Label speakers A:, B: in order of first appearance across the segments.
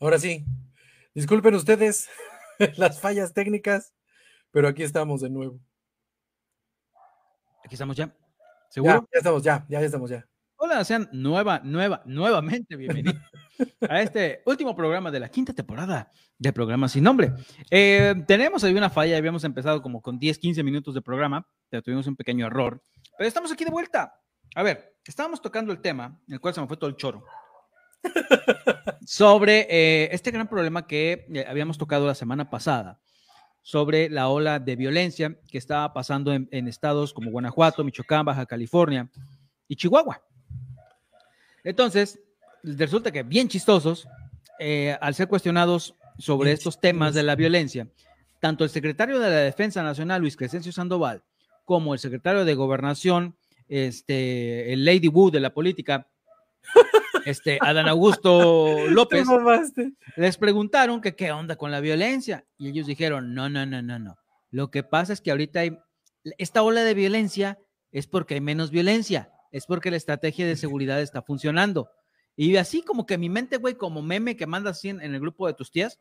A: Ahora sí, disculpen ustedes las fallas técnicas, pero aquí estamos de nuevo. Aquí estamos ya. ¿Seguro? Ya, estamos ya, ya, estamos ya.
B: Hola, sean nueva, nueva, nuevamente bienvenidos a este último programa de la quinta temporada del programa sin nombre. Eh, tenemos ahí una falla, habíamos empezado como con 10, 15 minutos de programa, pero tuvimos un pequeño error. Pero estamos aquí de vuelta. A ver, estábamos tocando el tema, en el cual se me fue todo el choro sobre eh, este gran problema que eh, habíamos tocado la semana pasada, sobre la ola de violencia que estaba pasando en, estados como Guanajuato, Michoacán, Baja California y Chihuahua. Entonces, resulta que bien chistosos, eh, al ser cuestionados sobre estos temas de la violencia, tanto el secretario de la Defensa Nacional, Luis Crescencio Sandoval, como el secretario de Gobernación, este, el Lady Wu de la política, este, Adán Augusto López, les preguntaron que qué onda con la violencia y ellos dijeron, no, no, no, no, no. Lo que pasa es que ahorita hay, esta ola de violencia es porque hay menos violencia, es porque la estrategia de seguridad está funcionando. Y así como que mi mente, güey, como meme que mandas en, el grupo de tus tías,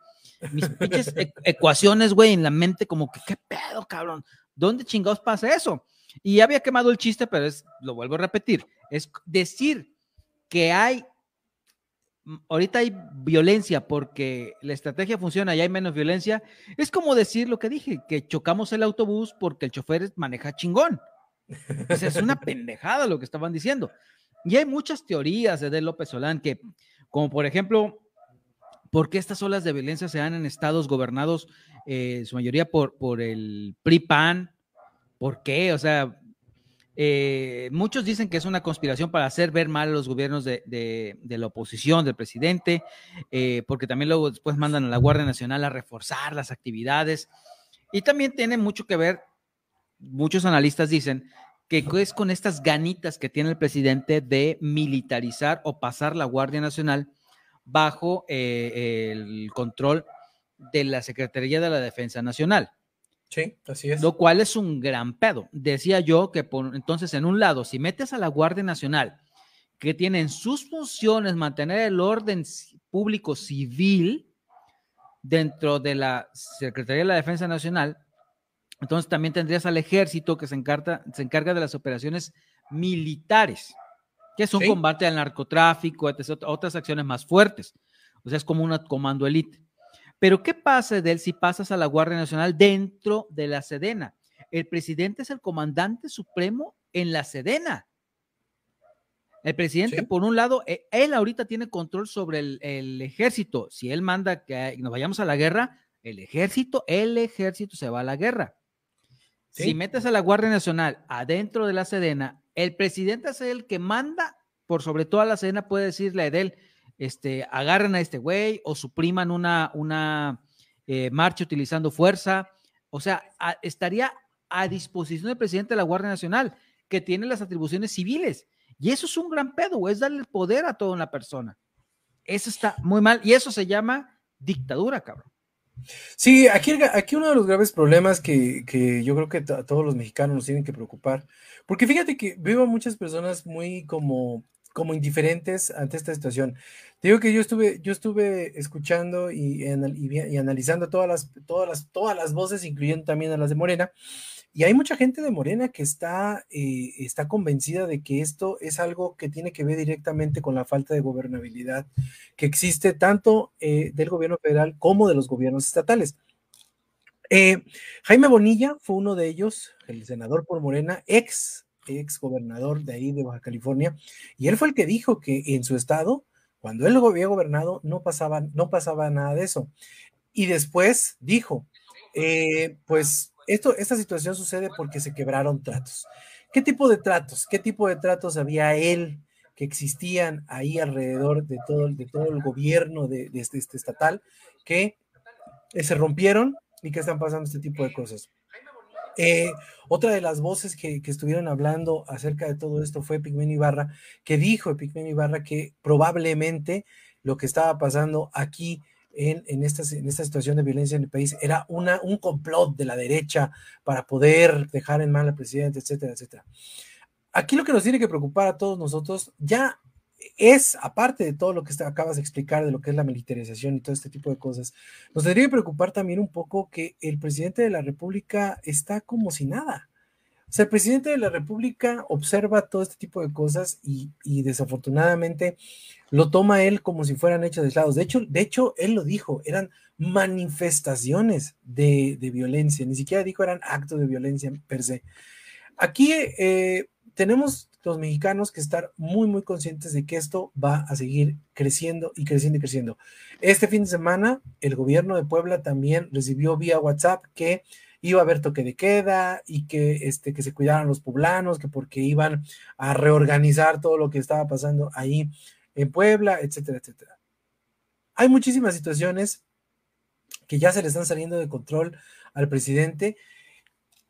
B: mis pinches e, ecuaciones, güey, en la mente como que, ¿qué pedo, cabrón? ¿Dónde chingados pasa eso? Y había quemado el chiste, pero es, lo vuelvo a repetir, es decir que hay, ahorita hay violencia porque la estrategia funciona y hay menos violencia, es como decir lo que dije, que chocamos el autobús porque el chofer maneja chingón. es una pendejada lo que estaban diciendo. Y hay muchas teorías de López Solán que, como por ejemplo, ¿por qué estas olas de violencia se dan en estados gobernados, eh, en su mayoría por, por el PRI-PAN? ¿Por qué? O sea, eh, muchos dicen que es una conspiración para hacer ver mal a los gobiernos de, la oposición, del presidente, eh, porque también luego después mandan a la Guardia Nacional a reforzar las actividades. Y también tiene mucho que ver, muchos analistas dicen, que es con estas ganitas que tiene el presidente de militarizar o pasar la Guardia Nacional bajo eh, el control de la Secretaría de la Defensa Nacional. Sí, así es. Lo cual es un gran pedo. Decía yo que entonces en un lado, si metes a la Guardia Nacional, que tiene en sus funciones mantener el orden público civil dentro de la Secretaría de la Defensa Nacional, entonces también tendrías al ejército que se encarga, se encarga de las operaciones militares, que es un combate al narcotráfico, otras acciones más fuertes. O sea, es como una comando elite. Pero ¿qué pasa Edel, si pasas a la Guardia Nacional dentro de la Sedena? El presidente es el comandante supremo en la Sedena. El presidente, por un lado, e, él ahorita tiene control sobre el, ejército. Si él manda que nos vayamos a la guerra, el ejército, el ejército se va a la guerra. Si metes a la Guardia Nacional adentro de la Sedena, el presidente es el que manda por sobre todo la Sedena, puede decirle a Edel, este, agarren a este güey o supriman una, una eh, marcha utilizando fuerza. O sea, estaría a disposición del presidente de la Guardia Nacional, que tiene las atribuciones civiles. Y eso es un gran pedo, es darle el poder a toda una persona. Eso está muy mal y eso se llama dictadura, cabrón.
A: Sí, aquí, aquí uno de los graves problemas que, yo creo que a todos los mexicanos nos tienen que preocupar, porque fíjate que veo a muchas personas muy como como indiferentes ante esta situación. Te digo que yo estuve, yo estuve escuchando y, analizando todas las, todas, las, todas las voces, incluyendo también a las de Morena, y hay mucha gente de Morena que está, eh, está convencida de que esto es algo que tiene que ver directamente con la falta de gobernabilidad que existe tanto eh, del gobierno federal como de los gobiernos estatales. Eh, Jaime Bonilla fue uno de ellos, el senador por Morena, ex ex gobernador de ahí de Baja California, y él fue el que dijo que en su estado, cuando él había gobernado, no pasaba, no pasaba nada de eso. Y después dijo, eh, pues esto, esta situación sucede porque se quebraron tratos. ¿Qué tipo de tratos? ¿Qué tipo de tratos había él que existían ahí alrededor de todo, de todo el gobierno de, este, este estatal que eh, se rompieron y que están pasando este tipo de cosas? Eh, otra de las voces que, estuvieron hablando acerca de todo esto fue Pigmen Ibarra, que dijo Pigmen Ibarra que probablemente lo que estaba pasando aquí en, esta, en esta situación de violencia en el país era una, un complot de la derecha para poder dejar en mal al presidente, etcétera, etcétera. Aquí lo que nos tiene que preocupar a todos nosotros, ya es, aparte de todo lo que acabas de explicar, de lo que es la militarización y todo este tipo de cosas, nos debería preocupar también un poco que el presidente de la República está como si nada. O sea, el presidente de la República observa todo este tipo de cosas y, desafortunadamente lo toma él como si fueran hechos aislados. De hecho, de hecho, él lo dijo, eran manifestaciones de, violencia, ni siquiera dijo eran actos de violencia per se. Aquí eh, tenemos los mexicanos que estar muy, muy conscientes de que esto va a seguir creciendo y creciendo y creciendo. Este fin de semana, el gobierno de Puebla también recibió vía WhatsApp que iba a haber toque de queda y que, este, que se cuidaran los poblanos, que porque iban a reorganizar todo lo que estaba pasando ahí en Puebla, etcétera, etcétera. Hay muchísimas situaciones que ya se le están saliendo de control al presidente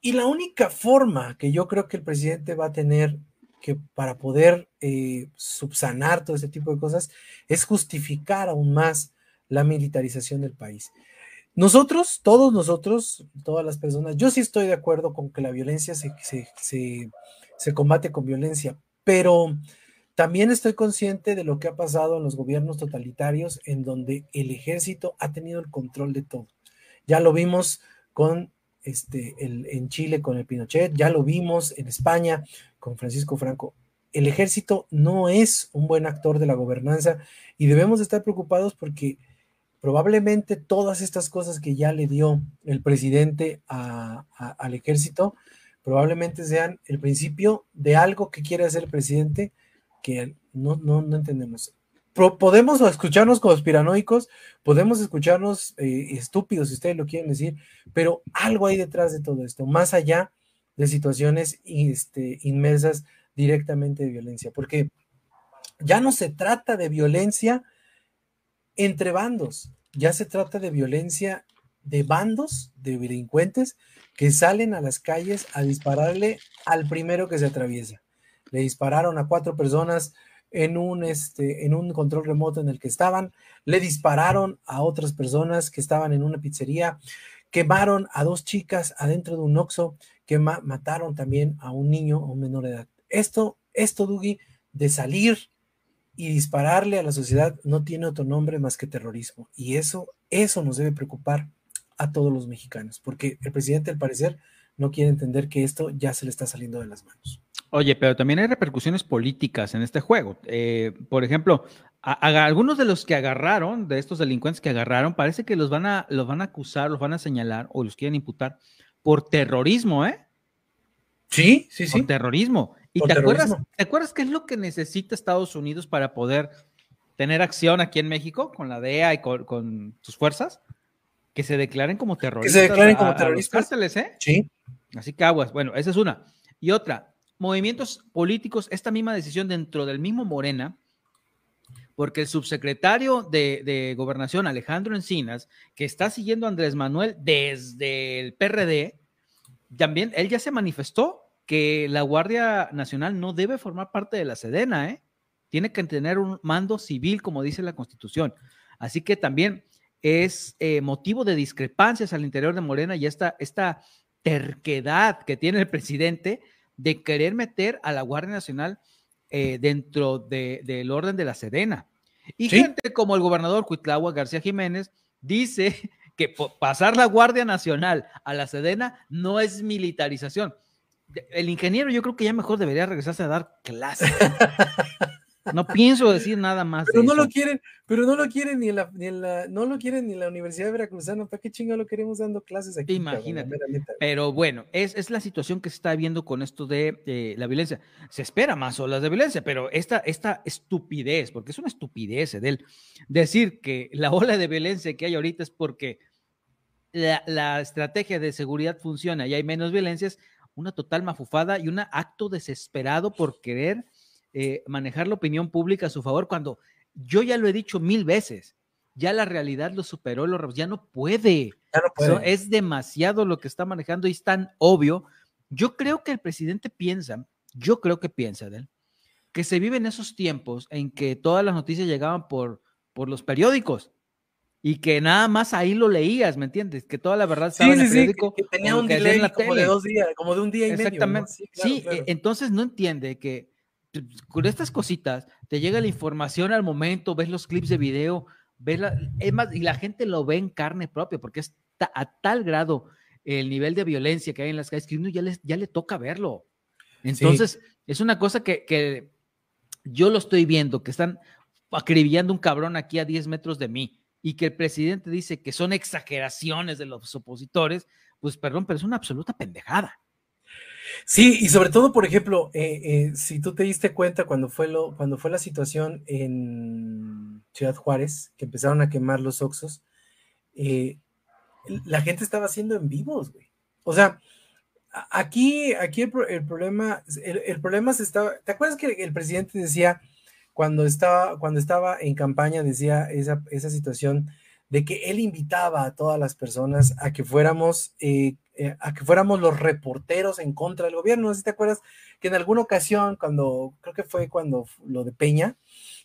A: y la única forma que yo creo que el presidente va a tener que para poder eh, subsanar todo este tipo de cosas es justificar aún más la militarización del país. Nosotros, todos nosotros, todas las personas, yo sí estoy de acuerdo con que la violencia se combate con violencia, pero también estoy consciente de lo que ha pasado en los gobiernos totalitarios en donde el ejército ha tenido el control de todo. Ya lo vimos con este, el, en Chile con el Pinochet, ya lo vimos en España con Francisco Franco. El ejército no es un buen actor de la gobernanza y debemos estar preocupados porque probablemente todas estas cosas que ya le dio el presidente al ejército, probablemente sean el principio de algo que quiere hacer el presidente que no, no, no entendemos podemos escucharnos conspiranoicos, podemos escucharnos eh, estúpidos, si ustedes lo quieren decir, pero algo hay detrás de todo esto, más allá de situaciones este, inmersas directamente de violencia, porque ya no se trata de violencia entre bandos, ya se trata de violencia de bandos de delincuentes que salen a las calles a dispararle al primero que se atraviesa. Le dispararon a cuatro personas en un, este, en un control remoto en el que estaban, le dispararon a otras personas que estaban en una pizzería, quemaron a dos chicas adentro de un Oxxo, que mataron también a un niño, o menor edad. Esto, esto, de salir y dispararle a la sociedad no tiene otro nombre más que terrorismo. Y eso, eso nos debe preocupar a todos los mexicanos, porque el presidente, al parecer, no quiere entender que esto ya se le está saliendo de las manos.
B: Oye, pero también hay repercusiones políticas en este juego. Eh, por ejemplo, algunos de los que agarraron, de estos delincuentes que agarraron, parece que los van, a, los van a acusar, los van a señalar o los quieren imputar por terrorismo, ¿eh? Sí, sí, sí. Por terrorismo. ¿Y te, Acuerdas, qué es lo que necesita Estados Unidos para poder tener acción aquí en México con la DEA y con, sus fuerzas? Que se declaren como terroristas. Que se declaren como terroristas. A, ¿eh? Sí. Así que aguas. Bueno, esa es una. Y otra, movimientos políticos esta misma decisión dentro del mismo Morena, porque el subsecretario de, Gobernación, Alejandro Encinas, que está siguiendo a Andrés Manuel desde el PRD, también él ya se manifestó que la Guardia Nacional no debe formar parte de la Sedena, ¿eh? tiene que tener un mando civil, como dice la Constitución. Así que también es eh, motivo de discrepancias al interior de Morena y esta terquedad que tiene el presidente de querer meter a la Guardia Nacional eh, dentro del orden de la Sedena. Y gente como el gobernador Cuitlagua García Jiménez dice que pasar la Guardia Nacional a la Sedena no es militarización. El ingeniero yo creo que ya mejor debería regresarse a dar clases. No pienso decir nada más. Pero no lo quieren,
A: pero no lo quieren ni en la, ni no lo quieren ni la Universidad de Veracruzana. ¿Para qué chingo lo queremos dando clases aquí? Imagínate.
B: pero bueno, es, la situación que se está viendo con esto de eh, la violencia. Se espera más olas de violencia, pero esta, esta estupidez, porque es una estupidez él decir que la ola de violencia que hay ahorita es porque la, la estrategia de seguridad funciona y hay menos violencias, una total mafufada y un acto desesperado por querer eh, manejar la opinión pública a su favor cuando yo ya lo he dicho mil veces. Ya la realidad lo superó, lo, ya no puede. es demasiado lo que está manejando y es tan obvio. Yo creo que el presidente piensa, yo creo que piensa, él que se vive en esos tiempos en que todas las noticias llegaban por, por los periódicos y que nada más ahí lo leías, ¿me entiendes? Que toda la verdad estaba en el periódico. que, tenía un delay como de dos días, como de un día y medio. Sí, e-, entonces no entiende que con estas cositas te llega la información al momento, ves los clips de video, ves la, es más, y la gente lo ve en carne propia, porque está a tal grado el nivel de violencia que hay en las calles, que uno ya, ya le toca verlo. Entonces, es una cosa que, que, yo lo estoy viendo, que están acribillando un cabrón aquí a 10 metros de mí y que el presidente dice que son exageraciones de los opositores, pues perdón, pero es una absoluta pendejada.
A: Sí, y sobre todo, por ejemplo, eh, eh, si tú te diste cuenta cuando fue, lo, cuando fue la situación en Ciudad Juárez, que empezaron a quemar los oxos, eh, la gente estaba haciendo en vivos, güey. O sea, aquí, aquí el, problema, el, problema se estaba, ¿te acuerdas que el presidente decía, cuando estaba, cuando estaba en campaña, decía esa, esa situación de que él invitaba a todas las personas a que fuéramos, eh, eh, a que fuéramos los reporteros en contra del gobierno. No sé si te acuerdas que en alguna ocasión, cuando, creo que fue cuando lo de Peña,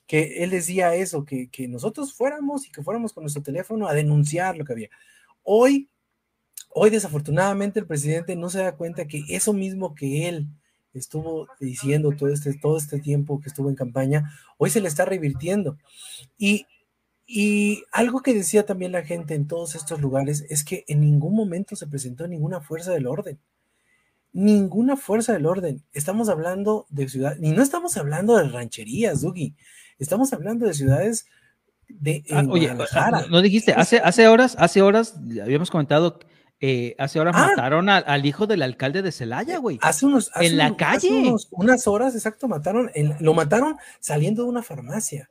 A: que él decía eso, que, que nosotros fuéramos y que fuéramos con nuestro teléfono a denunciar lo que había. Hoy, hoy desafortunadamente el presidente no se da cuenta que eso mismo que él estuvo diciendo todo este, todo este tiempo que estuvo en campaña, hoy se le está revirtiendo. Y y algo que decía también la gente en todos estos lugares es que en ningún momento se presentó ninguna fuerza del orden. Ninguna fuerza del orden. Estamos hablando de ciudad, y no estamos hablando de rancherías, Duggy. Estamos hablando de ciudades de ah, ah, Guadalajara no,
B: dijiste, hace, hace horas, hace horas habíamos comentado, eh, hace horas ah. mataron al hijo del alcalde de Celaya, güey. Hace unos, en la calle.
A: unas horas, exacto, mataron, lo mataron saliendo de una farmacia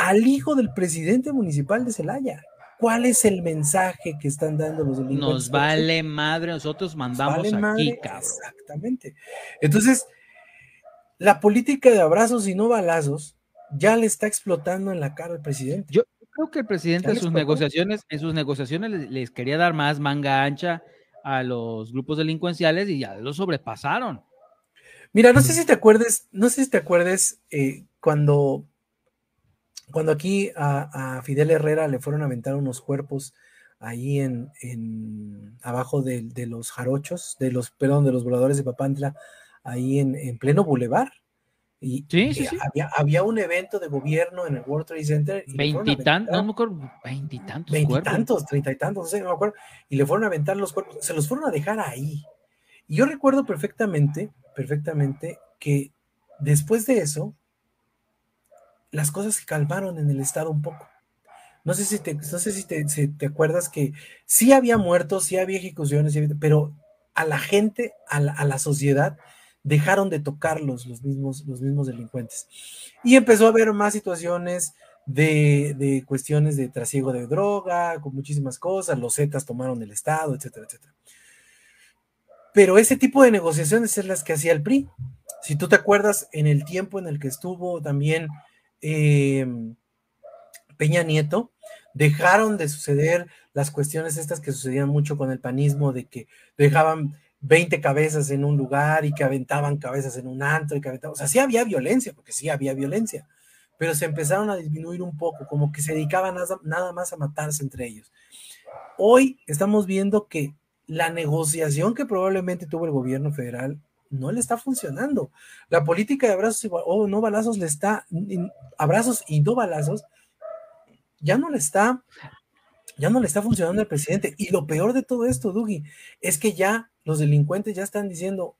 A: al hijo del presidente municipal de Celaya. ¿Cuál es el mensaje que están dando los delincuentes? Nos vale
B: madre, nosotros mandamos aquí, cabrón. Exactamente.
A: Entonces, la política de abrazos y no balazos ya le está explotando en la cara al presidente. Yo creo que el presidente en sus negociaciones,
B: en sus negociaciones les, quería dar más manga ancha a los grupos delincuenciales y ya lo sobrepasaron.
A: Mira, no sé si te acuerdes, no sé si te acuerdes eh, cuando cuando aquí a, Fidel Herrera le fueron a aventar unos cuerpos ahí en, abajo de, los jarochos, de los, perdón, de los voladores de Papantla, ahí en, pleno bulevar. Y sí, sí, Había, un evento de gobierno en el World Trade Center. Veintitantos, no
B: me acuerdo, veintitantos. Veintitantos,
A: treinta y tantos, no sé, no me acuerdo. Y le fueron a aventar los cuerpos, se los fueron a dejar ahí. Y yo recuerdo perfectamente, perfectamente, que después de eso, las cosas se calmaron en el estado un poco. No sé si te, no sé si te, te acuerdas que sí había muertos, sí había ejecuciones, pero a la gente, a la, sociedad, dejaron de tocarlos los mismos, los mismos delincuentes. Y empezó a haber más situaciones de, de, cuestiones de trasiego de droga, con muchísimas cosas, los Zetas tomaron el Estado, etcétera, etcétera. Pero ese tipo de negociaciones es las que hacía el PRI. Si tú te acuerdas, en el tiempo en el que estuvo también Em, Peña Nieto, dejaron de suceder las cuestiones estas que sucedían mucho con el panismo, de que dejaban 20 cabezas en un lugar y que aventaban cabezas en un antro y que aventaban, o sea, sí había violencia, porque sí había violencia, pero se empezaron a disminuir un poco, como que se dedicaban nada más a matarse entre ellos. Hoy estamos viendo que la negociación que probablemente tuvo el gobierno federal no le está funcionando. La política de abrazos y oh, no balazos le está, abrazos y no balazos, ya no le está, ya no le está funcionando al presidente. Y lo peor de todo esto, Dugi, es que ya los delincuentes ya están diciendo,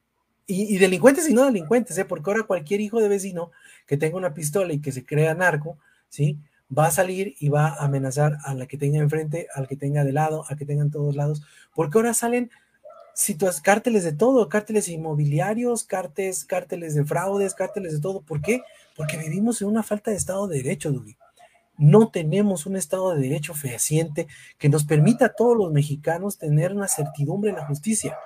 A: y, y delincuentes y no delincuentes, ¿eh? porque ahora cualquier hijo de vecino que tenga una pistola y que se crea narco, ¿sí? va a salir y va a amenazar a la que tenga enfrente, al que tenga de lado, a que tengan todos lados, porque ahora salen cárteles de todo, cárteles inmobiliarios, cárteles, de fraudes, cárteles de todo. ¿Por qué? Porque vivimos en una falta de Estado de Derecho, No tenemos un Estado de Derecho fehaciente que nos permita a todos los mexicanos tener una certidumbre en la justicia.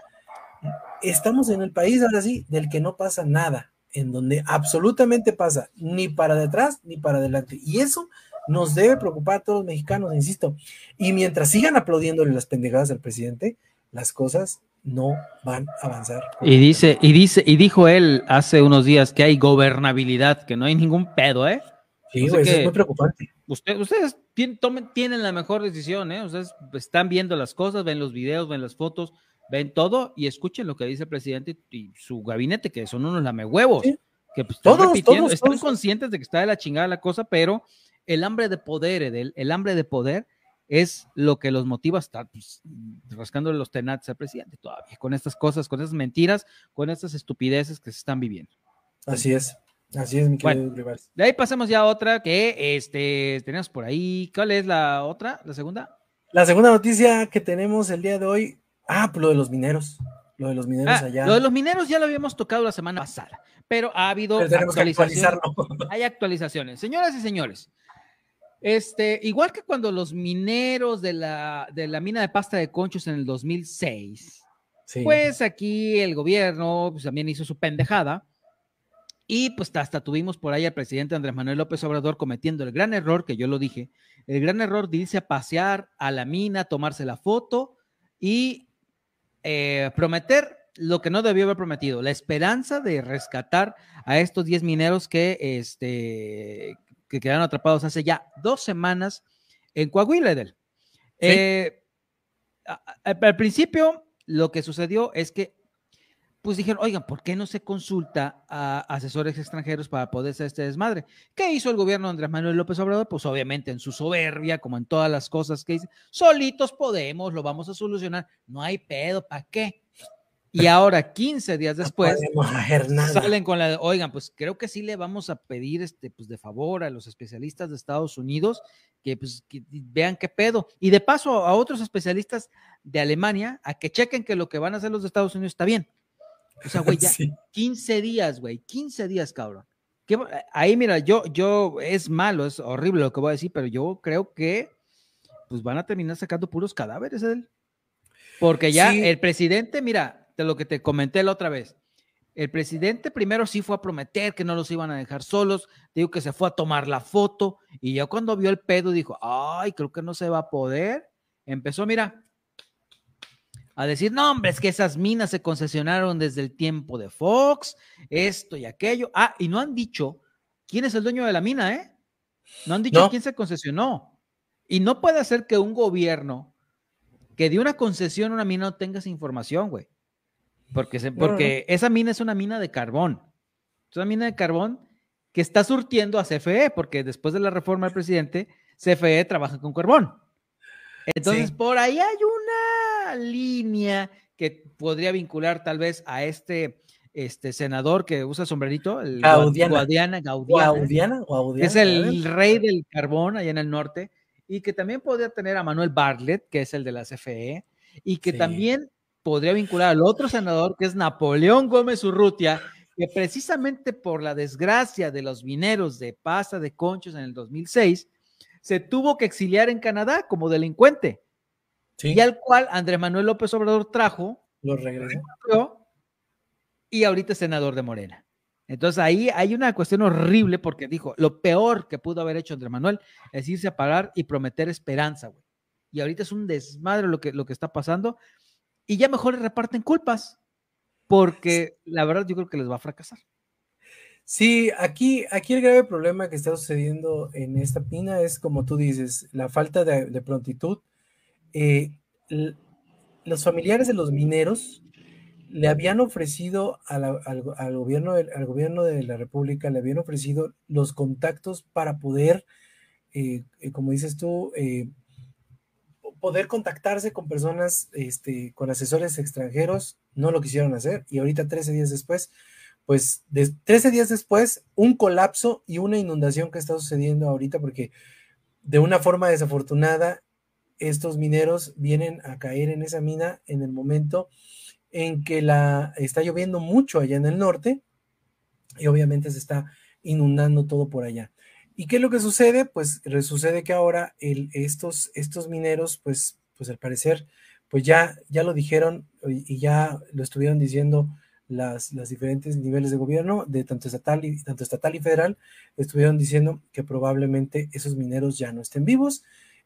A: Estamos en el país, ahora sí, del que no pasa nada, en donde absolutamente pasa ni para detrás ni para adelante. Y eso nos debe preocupar a todos los mexicanos, insisto. Y mientras sigan aplaudiéndole las pendejadas al presidente, las cosas no van a avanzar.
B: Y dice, y dice, y dijo él hace unos días que hay gobernabilidad, que no hay ningún pedo, ¿eh?
A: Sí, es preocupante.
B: Usted, ustedes tienen, tomen, tienen la mejor decisión, ¿eh? Ustedes están viendo las cosas, ven los videos, ven las fotos, ven todo y escuchen lo que dice el presidente y su gabinete, que son unos lamehuevos. Que pues, todos, todos, están conscientes de que está de la chingada la cosa, pero el hambre de poder, el hambre de poder es lo que los motiva a estar pues, rascándole los tenates al presidente todavía, con estas cosas, con esas mentiras, con estas estupideces que se están viviendo. Así es,
A: así es, mi querido bueno,
B: De ahí pasamos ya a otra que este, tenemos por ahí. ¿Cuál es la otra? ¿La segunda?
A: La segunda noticia que tenemos el día de hoy, ah, pues lo de los mineros. Lo de los mineros ah, allá. Lo de los
B: mineros ya lo habíamos tocado la semana pasada, pero ha habido pero actualizaciones. Hay actualizaciones. Señoras y señores, este, igual que cuando los mineros de la, mina de pasta de conchos en el 2006, pues aquí el gobierno pues, también hizo su pendejada. Y pues hasta tuvimos por ahí al presidente Andrés Manuel López Obrador cometiendo el gran error, que yo lo dije, el gran error de irse a pasear a la mina, tomarse la foto y eh, prometer lo que no debió haber prometido, la esperanza de rescatar a estos 10 mineros que, este, que quedaron atrapados hace ya dos semanas en Coahuila, eh, al principio, lo que sucedió es que, pues dijeron, oigan, ¿por qué no se consulta a asesores extranjeros para poder hacer este desmadre? ¿Qué hizo el gobierno de Andrés Manuel López Obrador? Pues obviamente en su soberbia, como en todas las cosas que dice, solitos podemos, lo vamos a solucionar, no hay pedo, ¿para qué? Y ahora, 15 días después, salen con la, oigan, pues creo que sí le vamos a pedir este, pues de favor a los especialistas de Estados Unidos que, pues, que vean qué pedo. Y de paso a otros especialistas de Alemania a que chequen que lo que van a hacer los de Estados Unidos está bien. O sea, güey, ya 15 días, güey, 15 días, cabrón. ahí, mira, yo, yo, es malo, es horrible lo que voy a decir, pero yo creo que, pues van a terminar sacando puros cadáveres él. Porque ya el presidente, mira, de lo que te comenté la otra vez. El presidente primero sí fue a prometer que no los iban a dejar solos, digo que se fue a tomar la foto y ya cuando vio el pedo dijo, ay, creo que no se va a poder. Empezó, mira, a decir, no, hombre, es que esas minas se concesionaron desde el tiempo de Fox, esto y aquello. Ah, y no han dicho quién es el dueño de la mina, ¿eh? No han dicho quién se concesionó. Y no puede ser que un gobierno que dio una concesión a una mina no tenga esa información, güey. Porque, esa mina es una mina de carbón. Es una mina de carbón que está surtiendo a CFE, porque después de la reforma del presidente, CFE trabaja con carbón. Entonces, por ahí hay una línea que podría vincular tal vez a este, este senador que usa sombrerito, el Gaudiana. Guadiana, Gaudiana,
A: es el
B: rey del carbón allá en el norte, y que también podría tener a Manuel Bartlett, que es el de la CFE, y que también podría vincular al otro senador, que es Napoleón Gómez Urrutia, que precisamente por la desgracia de los mineros de pasa de conchos en el 2006, se tuvo que exiliar en Canadá como delincuente. Y al cual Andrés Manuel López Obrador trajo, lo regresó, y ahorita es senador de Morena. Entonces ahí hay una cuestión horrible porque dijo, lo peor que pudo haber hecho Andrés Manuel es irse a parar y prometer esperanza, güey. Y ahorita es un desmadre lo que, lo que está pasando y ya mejor reparten culpas, porque la verdad yo creo que les va a fracasar. Sí, aquí, aquí el grave problema que está sucediendo
A: en esta pina es, como tú dices, la falta de, prontitud. Eh, los familiares de los mineros le habían ofrecido al, gobierno, al gobierno de la República, le habían ofrecido los contactos para poder, eh, eh, como dices tú, poder contactarse con personas, este, con asesores extranjeros, no lo quisieron hacer y ahorita 13 días después, pues de, 13 días después, un colapso y una inundación que está sucediendo ahorita porque de una forma desafortunada estos mineros vienen a caer en esa mina en el momento en que la está lloviendo mucho allá en el norte y obviamente se está inundando todo por allá. ¿Y qué es lo que sucede? Pues sucede que ahora estos, estos mineros, pues, pues al parecer, pues ya, ya lo dijeron y ya lo estuvieron diciendo las, diferentes niveles de gobierno, de tanto estatal, y, tanto estatal y federal, estuvieron diciendo que probablemente esos mineros ya no estén vivos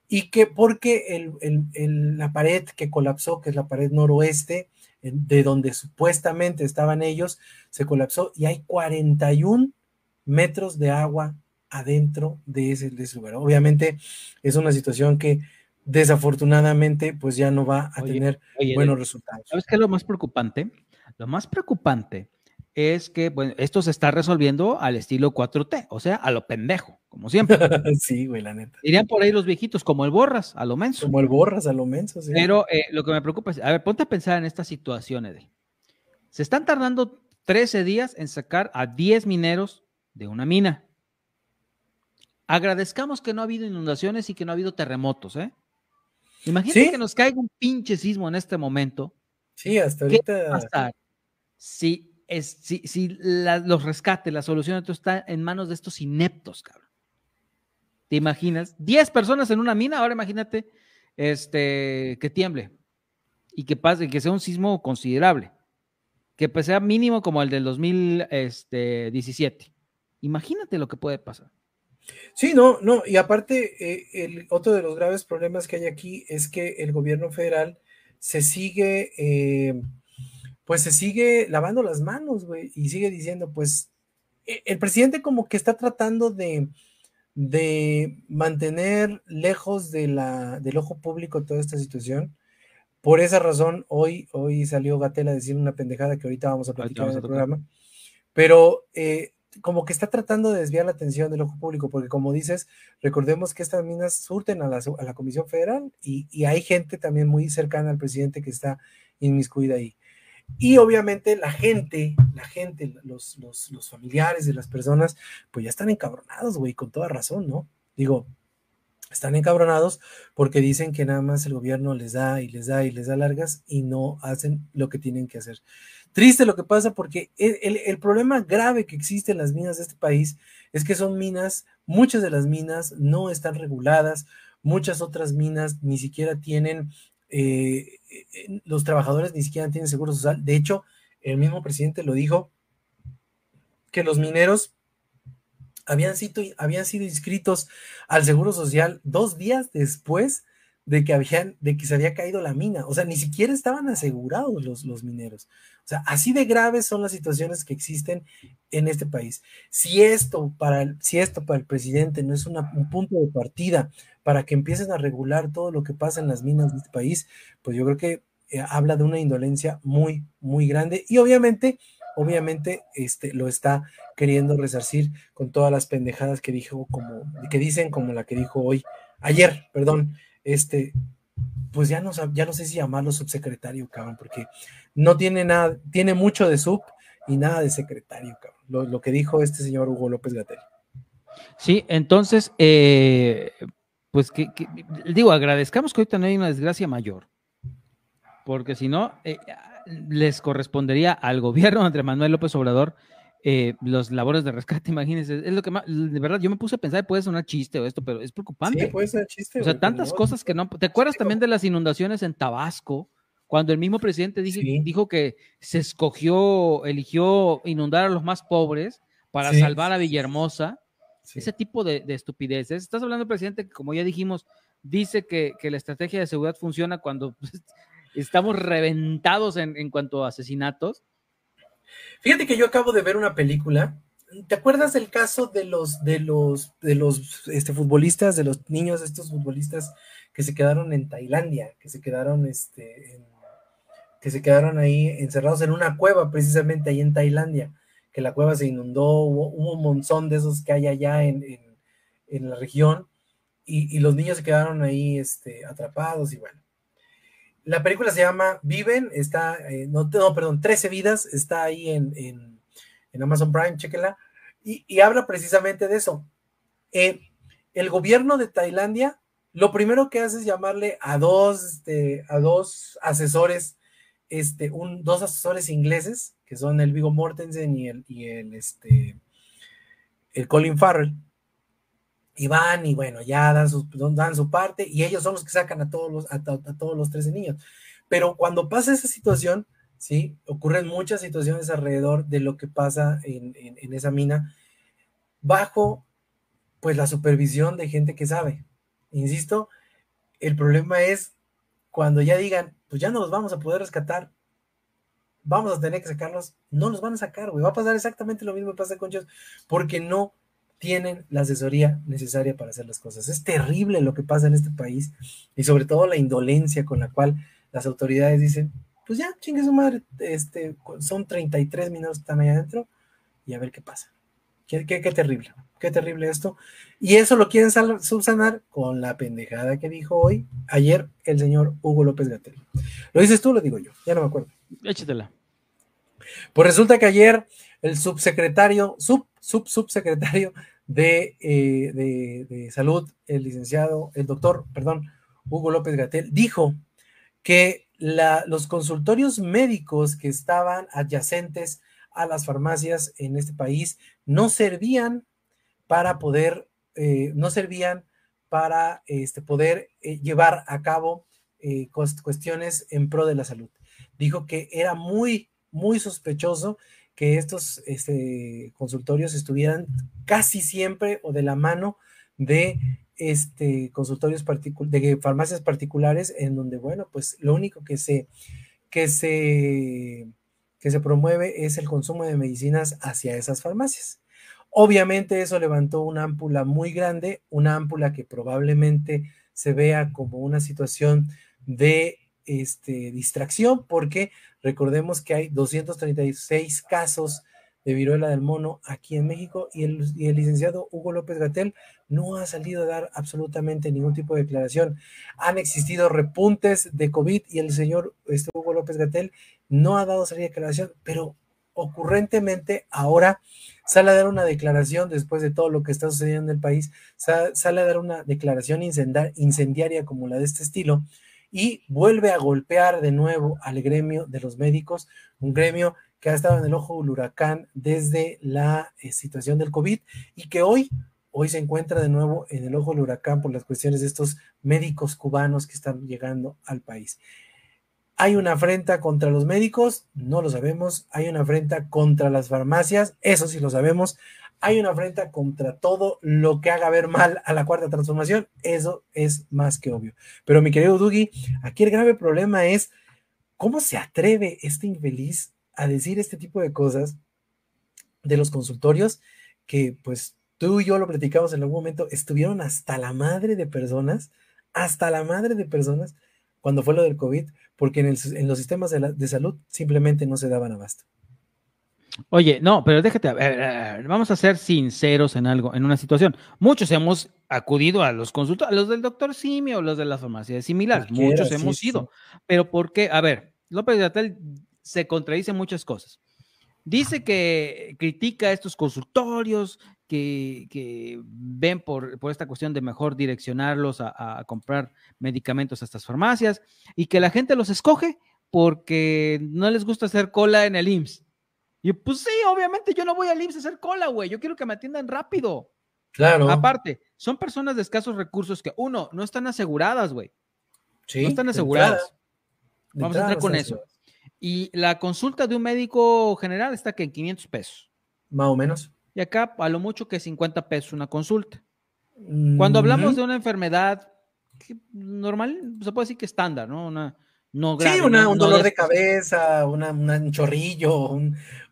A: y que porque la pared que colapsó, que es la pared noroeste, de donde supuestamente estaban ellos, se colapsó y hay 41 metros de agua adentro de ese, de Obviamente es una situación que desafortunadamente pues
B: ya no va a tener buenos resultados. ¿Sabes qué es lo más preocupante? Lo más preocupante es que bueno, esto se está resolviendo al estilo 4T, o sea, a lo pendejo, como siempre. sí, güey, la neta. Irían por ahí los viejitos, como el Borras, a lo menos. Como el Borras, a lo menso, Pero eh, lo que me preocupa es, a ver, ponte a pensar en esta situación, Se están tardando 13 días en sacar a 10 mineros de una mina. Agradezcamos que no ha habido inundaciones y que no ha habido terremotos, ¿eh? Imagínate que nos caiga un pinche sismo en este momento. Sí, hasta ahorita. Si, es, si, los rescates, la solución está en manos de estos ineptos, cabrón. ¿Te imaginas? 10 personas en una mina, ahora imagínate este, que tiemble y que pase, que sea un sismo considerable, que pues sea mínimo como el del 2017. Este, imagínate lo que puede pasar.
A: Sí, no, no, y aparte, eh, el otro de los graves problemas que hay aquí es que el gobierno federal se sigue, eh, pues se sigue lavando las manos, güey, y sigue diciendo, pues, e, el presidente como que está tratando de, de mantener lejos de la, del ojo público toda esta situación. Por esa razón, hoy, hoy salió Gatela a decir una pendejada que ahorita vamos a platicar en el programa. Pero eh, como que está tratando de desviar la atención del ojo público, porque como dices, recordemos que estas minas surten a la, Comisión Federal y, hay gente también muy cercana al presidente que está inmiscuida ahí. Y obviamente la gente, la gente, los, los, los familiares de las personas, pues ya están encabronados, güey, con toda razón, ¿no? Digo, están encabronados porque dicen que nada más el gobierno les da y les da y les da largas y no hacen lo que tienen que hacer. Triste lo que pasa porque el, problema grave que existe en las minas de este país es que son minas, muchas de las minas no están reguladas, muchas otras minas ni siquiera tienen, eh, eh, los trabajadores ni siquiera tienen seguro social. De hecho, el mismo presidente lo dijo, que los mineros habían sido, habían sido inscritos al Seguro Social dos días después de que habían, de que se había caído la mina. O sea, ni siquiera estaban asegurados los, los mineros. O sea, así de graves son las situaciones que existen en este país. Si esto para el, si esto para el presidente no es una, un punto de partida para que empiecen a regular todo lo que pasa en las minas de este país, pues yo creo que eh, habla de una indolencia muy, muy grande. Y obviamente, obviamente, este lo está queriendo resarcir con todas las pendejadas que dijo, como, que dicen, como la que dijo hoy, ayer, perdón, este, pues ya no, ya no sé si llamarlo subsecretario, cabrón, porque no tiene nada, tiene mucho de sub y nada de secretario, cabrón, lo, que dijo este señor Hugo López Gatel.
B: Sí, entonces, eh, pues que, digo, agradezcamos que hoy no hay una desgracia mayor, porque si no, eh, les correspondería al gobierno de Manuel López Obrador eh, los labores de rescate, imagínense, es lo que más, de verdad, yo me puse a pensar, puede sonar chiste o esto, pero es preocupante. Sí, puede
A: ser chiste. O sea, tantas cosas
B: que no... ¿Te acuerdas también de las inundaciones en Tabasco? Cuando el mismo presidente dijo, que se escogió, eligió inundar a los más pobres para salvar a Villahermosa. Ese tipo de, estupideces. Estás hablando presidente que, como ya dijimos, dice que, la estrategia de seguridad funciona cuando pues, estamos reventados en, en cuanto a asesinatos Fíjate que yo acabo de ver una
A: película. ¿Te acuerdas del caso de los, de los, de los este, futbolistas, de los niños, estos futbolistas que se quedaron en Tailandia, que se quedaron, este, que se quedaron ahí encerrados en una cueva, precisamente ahí en Tailandia, que la cueva se inundó, hubo, un monzón de esos que hay allá en, la región, y, los niños se quedaron ahí este, atrapados, y bueno. La película se llama Viven, está, eh, no, perdón, 13 vidas, está ahí en, Amazon Prime, chéquela, y, y, habla precisamente de eso. Eh, el gobierno de Tailandia lo primero que hace es llamarle a dos, este, a dos asesores, este, dos asesores ingleses, que son el Vigo Mortensen y el, y el, este, el Colin Farrell, y van y bueno, ya dan su, parte y ellos son los que sacan a todos los, a, todos los 13 niños. Pero cuando pasa esa situación, ¿sí? Ocurren muchas situaciones alrededor de lo que pasa en, esa mina bajo pues la supervisión de gente que sabe. Insisto, el problema es cuando ya digan, pues ya no los vamos a poder rescatar, vamos a tener que sacarlos, no los van a sacar, güey. Va a pasar exactamente lo mismo que pasa con ellos, porque no tienen la asesoría necesaria para hacer las cosas. Es terrible lo que pasa en este país y sobre todo la indolencia con la cual las autoridades dicen, pues ya, chingue su madre, este, son 33 minutos que están ahí adentro y a ver qué pasa. Qué, terrible, qué terrible esto. Y eso lo quieren subsanar con la pendejada que dijo hoy, ayer, el señor Hugo López Gatel. ¿Lo dices tú o lo digo yo? Ya no me acuerdo. Échatela. Pues resulta que ayer el subsecretario, sub, sub, subsecretario eh, de, salud, el licenciado, el doctor, perdón, Hugo López Gatel, dijo que la, los consultorios médicos que estaban adyacentes a las farmacias en este país no servían para poder, eh, no servían para este, poder eh, llevar a cabo cuestiones en pro de la salud. Dijo que era muy, muy sospechoso que estos este, consultorios estuvieran casi siempre o de la mano de este, consultorios de farmacias particulares en donde, bueno, pues lo único que se, que se, que se promueve es el consumo de medicinas hacia esas farmacias. Obviamente eso levantó una ámpula muy grande, una ámpula que probablemente se vea como una situación de este, distracción, porque Recordemos que hay 236 casos de viruela del mono aquí en México y el, licenciado Hugo López Gatel no ha salido a dar absolutamente ningún tipo de declaración. Han existido repuntes de COVID y el señor este Hugo López Gatel no ha dado esa declaración, pero ocurrentemente ahora sale a dar una declaración después de todo lo que está sucediendo en el país, sale a dar una declaración incendiaria como la de este estilo, y vuelve a golpear de nuevo al gremio de los médicos, un gremio que ha estado en el ojo del huracán desde la eh, situación del COVID y que hoy, hoy se encuentra de nuevo en el ojo del huracán por las cuestiones de estos médicos cubanos que están llegando al país. Hay una afrenta contra los médicos, no lo sabemos. Hay una afrenta contra las farmacias, eso sí lo sabemos hay una afrenta contra todo lo que haga ver mal a la cuarta transformación, eso es más que obvio. Pero mi querido Dugi, aquí el grave problema es cómo se atreve este infeliz a decir este tipo de cosas de los consultorios que pues tú y yo lo platicamos en algún momento, estuvieron hasta la madre de personas, hasta la madre de personas cuando fue lo del COVID, porque en, los sistemas de salud simplemente no se daban abasto.
B: Oye, no, pero déjate, vamos a ser sinceros en algo, en una situación. Muchos hemos acudido a los consultorios, a los del doctor Simio, los de las farmacias similares, muchos hemos ido. Pero ¿por qué? A ver, López Gatel se contradice muchas cosas. Dice que critica estos consultorios que, ven por, esta cuestión de mejor direccionarlos a, a comprar medicamentos a estas farmacias y que la gente los escoge porque no les gusta hacer cola en el IMSS. Y pues sí, obviamente yo no voy al IMSS a hacer cola, güey. Yo quiero que me atiendan rápido. Claro. Aparte, son personas de escasos recursos que, uno, no están aseguradas, güey. Sí. No están aseguradas. Vamos a entrar con eso. Y la consulta de un médico general está que en 500 pesos. Más o menos. Y acá a lo mucho que 50 pesos una consulta.
A: Cuando mm-hmm. hablamos de
B: una enfermedad normal, se puede decir que estándar, ¿no? Una, no sí, un dolor de
A: cabeza, un chorrillo,